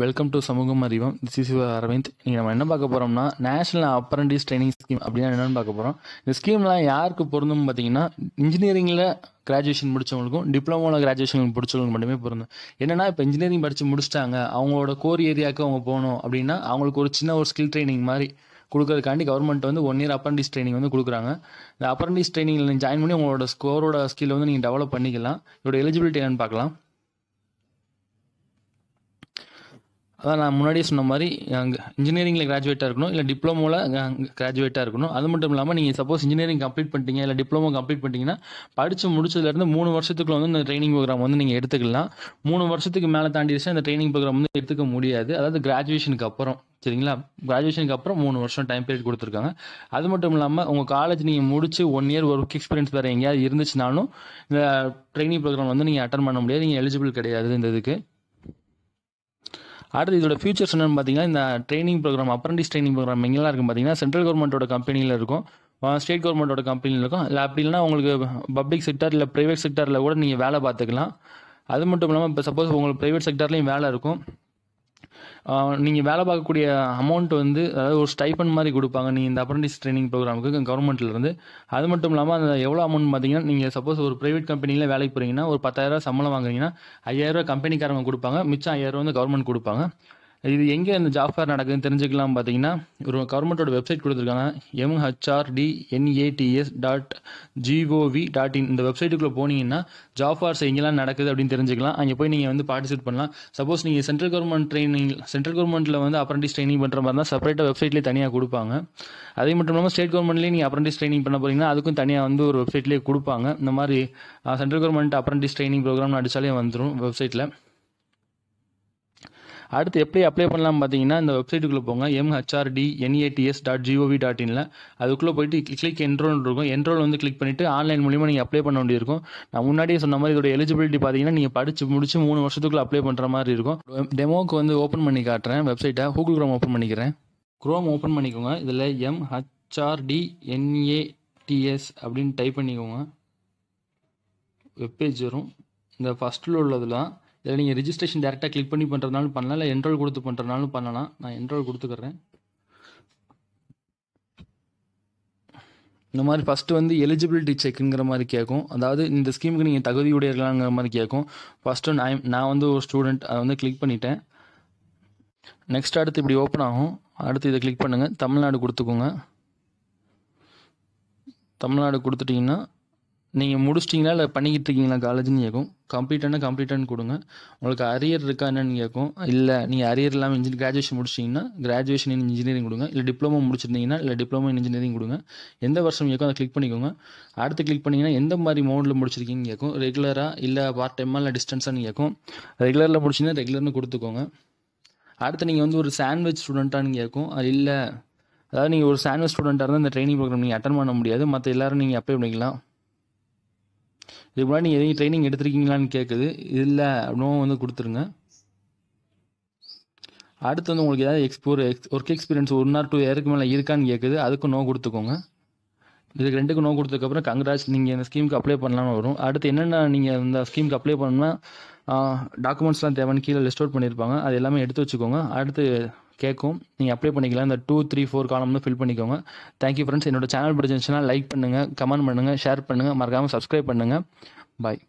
welcome to சமூகம் அறிவம் this is Aravind நீங்கள் நம்ம என்ன பார்க்க போகிறோம்னா நேஷனல் அப்ரண்டிஸ் ட்ரைனிங் ஸ்கீம் அப்படின்னா என்னென்னு பார்க்க போகிறோம் இந்த ஸ்கீம்லாம் யாருக்கு பொருந்தும் பார்த்தீங்கன்னா இன்ஜினியரிங்கில் கிராஜுவேஷன் முடித்தவங்களுக்கும் டிப்ளமோவில் கிராஜுவேஷன் முடிச்சவங்களுக்கு மட்டுமே பொருந்தும் என்னென்னா இப்போ இன்ஜினியரிங் படித்து முடிச்சிட்டாங்க அவங்களோட கோர் ஏரியாவுக்கு அவங்க போகணும் அப்படின்னா அவங்களுக்கு ஒரு சின்ன ஒரு ஸ்கில் ட்ரைனிங் மாதிரி கொடுக்கறதுக்காண்டி கவர்மெண்ட் வந்து ஒன் இயர் அப்ரண்டிஸ் ட்ரைனிங் வந்து கொடுக்குறாங்க இந்த அப்ரண்டிஸ் ட்ரைனிங்கில் நீங்கள் ஜாயின் பண்ணி உங்களோட ஸ்கோரோட ஸ்கில் வந்து நீங்கள் டெவலப் பண்ணிக்கலாம் இதோட எலிஜிபிலிட்டி என்னென்னு பார்க்கலாம் அதான் நான் முன்னாடியே சொன்ன மாதிரி அங்கே இன்ஜினியரிங்கில் கிராஜுவேட்டாக இருக்கணும் இல்லை டிப்ளமோவில் கிராஜுவேட்டாக இருக்கணும் அது மட்டும் இல்லாமல் நீங்கள் சப்போஸ் இன்ஜினியரிங் கம்ப்ளீட் பண்ணிட்டீங்க இல்லை டிப்ளமோ கம்ப்ளீட் பண்ணிட்டீங்கன்னா படித்து முடிச்சதுலேருந்து மூணு வருஷத்துக்குள்ள வந்து இந்த ட்ரைனிங் ப்ரோக்ராம் வந்து நீங்கள் எடுத்துக்கலாம் மூணு வருஷத்துக்கு மேலே தாண்டிடுச்சு அந்த ட்ரைனிங் ப்ரோக்ராம் வந்து எடுத்துக்க முடியாது அதாவது கிராஜுவேஷனுக்கு அப்புறம் சரிங்களா கிராஜுவேஷனுக்கு அப்புறம் மூணு வருஷம் டைம் பீரியட் கொடுத்துருக்காங்க அது மட்டும் இல்லாமல் உங்கள் காலேஜ் நீங்கள் முடிச்சு ஒன் இயர் ஒர்க் எக்ஸ்பீரியன்ஸ் வேறு எங்கேயாவது இருந்துச்சுனாலும் இந்த ட்ரைனிங் ப்ரோக்ராம் வந்து நீங்கள் அட்டன் பண்ண முடியாது நீங்கள் எலிஜிபிள் கிடையாது இந்த இதுக்கு அடுத்து இதோட ஃபியூச்சர்ஸ் என்னென்னு பார்த்தீங்கன்னா இந்த training program apprentice training program எங்கெல்லாம் இருக்கும் பார்த்தீங்கன்னா சென்ட்ரல் கவர்மெண்ட்டோட கம்பெனியில் இருக்கும் ஸ்டேட் கவர்மெண்ட்டோட கம்பெனியில் இருக்கும் இல்லை அப்படி இல்லைனா உங்களுக்கு பப்ளிக் செக்டர் இல்லை ப்ரைவேட் செக்டரில் கூட நீங்கள் வேலை பார்த்துக்கலாம் அது மட்டும் இல்லாமல் இப்போ சப்போஸ் உங்களுக்கு ப்ரைவேட் செக்டர்லேயும் வேலை இருக்கும் நீங்கள் வேலை பார்க்கக்கூடிய அமௌண்ட் வந்து அதாவது ஒரு ஸ்டைபன் மாதிரி கொடுப்பாங்க நீங்கள் இந்த அப்ரண்டிஸ் ட்ரைனிங் ப்ரோக்ராமுக்கு கவர்மெண்ட்லேருந்து அது மட்டும் இல்லாமல் அந்த எவ்வளோ அமௌண்ட் பார்த்தீங்கன்னா நீங்கள் சப்போஸ் ஒரு ப்ரைவேட் கம்பெனியில் வேலைக்கு போகிறீங்கன்னா ஒரு பத்தாயிரரூவா சம்பளம் வாங்குறீங்கன்னா ஐயாயிரரூவா கம்பெனிக்காரங்க கொடுப்பாங்க மிச்சம் ஐயாயிரரூவா வந்து கவர்மெண்ட் கொடுப்பாங்க இது எங்கே இந்த ஜாப் ஃபேர் நடக்குதுன்னு தெரிஞ்சுக்கலாம் பார்த்தீங்கன்னா ஒரு கவர்மெண்ட்டோட வெப்சைட் கொடுத்துருக்காங்க MHRD NATS dot GOV dot in இந்த வெப்சைட்டுக்குள்ளே போனீங்கன்னா ஜாப் ஃபேர்ஸ் எங்கெல்லாம் நடக்குது அப்படின்னு தெரிஞ்சுக்கலாம் அங்கே போய் நீங்கள் வந்து பார்ட்டிசிபேட் பண்ணலாம் சப்போஸ் நீங்கள் சென்ட்ரல் கவர்மெண்ட் ட்ரைனிங் சென்ட்ரல் கவர்மெண்ட்டில் வந்து அப்ரண்டிஸ் ட்ரைனிங் பண்ணுற மாதிரி தான் செப்பரேட்டாக வெப்சைட்லேயே தனியாக கொடுப்பாங்க அதே மட்டும் இல்லாமல் ஸ்டேட் கவர்மெண்ட்லேயே நீங்கள் அப்ரண்டிஸ் ட்ரைனிங் பண்ண போகிறீங்கன்னா அதுக்கும் தனியாக வந்து ஒரு வெப்சைட்லேயே கொடுப்பாங்க இந்த மாதிரி central government apprentice training program அடித்தாலே வந்துடும் வெப்சைட்டில் அடுத்து எப்படி அப்ளை பண்ணலாம்னு பார்த்தீங்கன்னா இந்த வெப்சைட்டுக்குள்ளே போங்க MHRD NATS dot GOV dot இனில் அதுக்குள்ளே போயிட்டு கிளிக் என்ரோல் இருக்கும் என்ரோல் வந்து கிளிக் பண்ணிவிட்டு ஆன்லைன் மூலியமாக நீங்கள் அப்ளை பண்ண வேண்டியிருக்கும் நான் முன்னாடியே சொன்ன மாதிரி இதோட எலிஜிபிலிட்டி பார்த்தீங்கன்னா நீங்கள் படித்து முடிச்சு மூணு வருஷத்துக்குள்ளே அப்ளை பண்ணுற மாதிரி இருக்கும் டெமோக்கு வந்து ஓப்பன் பண்ணி காட்டுறேன் வெப்சைட்டை கூகுள் க்ரோம் ஓப்பன் பண்ணிக்கிறேன் க்ரோம் ஓப்பன் பண்ணிக்கோங்க இதில் எம்ஹெச்ஆர்டி என்ஏடிஎஸ் அப்படின்னு டைப் பண்ணிக்கோங்க வெப்பேஜ் வரும் இந்த ஃபஸ்ட்டில் உள்ளதுலாம் இதில் நீங்கள் ரிஜிஸ்ட்ரேஷன் டேரெக்டாக கிளிக் பண்ணி பண்ணுறதுனாலும் பண்ணலாம் இல்லை என்ரோல் கொடுத்து பண்ணுறதுனாலும் பண்ணலாம் நான் என்ரோல் கொடுத்துக்கிறேன் இந்த மாதிரி ஃபஸ்ட்டு வந்து எலிஜிபிலிட்டி செக்குங்கிற மாதிரி கேட்கும் அதாவது இந்த ஸ்கீமுக்கு நீங்கள் இருக்கலாங்கிற மாதிரி கேட்கும் ஃபஸ்ட்டு நான் நான் வந்து ஒரு ஸ்டூடெண்ட் அதை வந்து கிளிக் பண்ணிட்டேன் நெக்ஸ்ட் அடுத்து இப்படி ஓப்பன் ஆகும் அடுத்து இதை கிளிக் பண்ணுங்கள் தமிழ்நாடு கொடுத்துக்கோங்க தமிழ்நாடு கொடுத்துட்டிங்கன்னா நீங்கள் முடிச்சிட்டிங்களா இல்லை பண்ணிக்கிட்டு இருக்கீங்களா காலேஜ்னு கேட்கும் கம்ப்ளீட்டான கம்ப்ளீட்டானு கொடுங்க உங்களுக்கு அரியர் இருக்கா என்னன்னு கேட்கும் இல்லை நீங்கள் அரியர் இல்லாமல் இன்ஜினியர் கிராஜுவேஷன் முடிச்சிட்டிங்கன்னா கிராஜுவேஷன் இன் இன்ஜினியரிங் கொடுங்க இல்லை டிப்ளமோ முடிச்சிருந்தீங்கன்னா இல்லை டிப்ளமோ இன் இன்ஜினியரிங் கொடுங்க எந்த வருஷம் கேட்கும் அதை கிளிக் பண்ணிக்கோங்க அடுத்து கிளிக் பண்ணிங்கன்னா எந்த மாதிரி மோடில் முடிச்சிருக்கீங்கன்னு கேட்கும் ரெகுலராக இல்லை பார்ட் டைமாக இல்லை டிஸ்டன்ஸான்னு கேட்கும் ரெகுலரில் முடிச்சிங்கன்னா ரெகுலர்னு கொடுத்துக்கோங்க அடுத்து நீங்கள் வந்து ஒரு சாண்ட்விச் ஸ்டூடெண்ட்டானு கேட்கும் அது இல்லை அதாவது நீங்கள் ஒரு சாண்ட்விச் ஸ்டூடெண்ட்டாக இருந்தால் இந்த ட்ரைனிங் ப்ரோக்ராம் நீங்கள் அட்டன் பண்ண முடியாது மற்ற எல்லோரும் நீங்கள் அப்ளை பண்ணிக்கலாம் இதுக்கு முன்னாடி நீங்கள் எதையும் ட்ரைனிங் எடுத்துருக்கீங்களான்னு கேட்குது இல்லை அப்படின்னும் வந்து கொடுத்துருங்க அடுத்து வந்து உங்களுக்கு ஏதாவது எக்ஸ்போர் ex work experience one or two இயருக்கு மேலே இருக்கான்னு கேட்குது அதுக்கும் நோ கொடுத்துக்கோங்க இதுக்கு ரெண்டுக்கும் நோ கொடுத்ததுக்கப்புறம் கங்கராஜ் நீங்கள் இந்த ஸ்கீமுக்கு அப்ளை பண்ணலாம்னு வரும் அடுத்து என்னென்ன நீங்கள் இந்த ஸ்கீமுக்கு அப்ளை பண்ணணும்னா டாக்குமெண்ட்ஸ்லாம் தேவைன்னு கீழே லிஸ்ட் அவுட் பண்ணியிருப்பாங்க அது எல்லாமே எடுத்து வச்சுக்கோங்க அடுத்து கேட்கும் நீங்கள் அப்ளை பண்ணிக்கலாம் இந்த டூ த்ரீ ஃபோர் காலம் வந்து ஃபில் பண்ணிக்கோங்க தேங்க்யூ ஃப்ரெண்ட்ஸ் என்னோட சேனல் பிடிச்சிருந்துச்சுன்னா லைக் பண்ணுங்கள் கமெண்ட் பண்ணுங்கள் ஷேர் பண்ணுங்கள் மறக்காமல் சப்ஸ்கிரைப் பண்ணுங்கள் பாய்